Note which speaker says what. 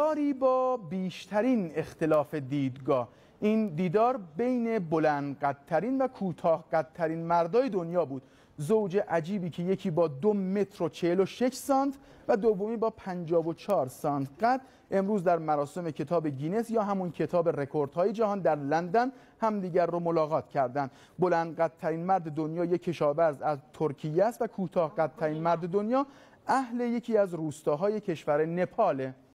Speaker 1: دیداری با بیشترین اختلاف دیدگاه این دیدار بین بلند و کوتاه قدترین مردای دنیا بود زوج عجیبی که یکی با دو متر و چهل و شش سانت و دومی با پنجاب و چار سانت قد امروز در مراسم کتاب گینس یا همون کتاب رکوردهای جهان در لندن همدیگر رو ملاقات کردند بلند مرد دنیا یک کشاورز از ترکیه است و کوتاه مرد دنیا اهل یکی از روستاهای کشور نپاله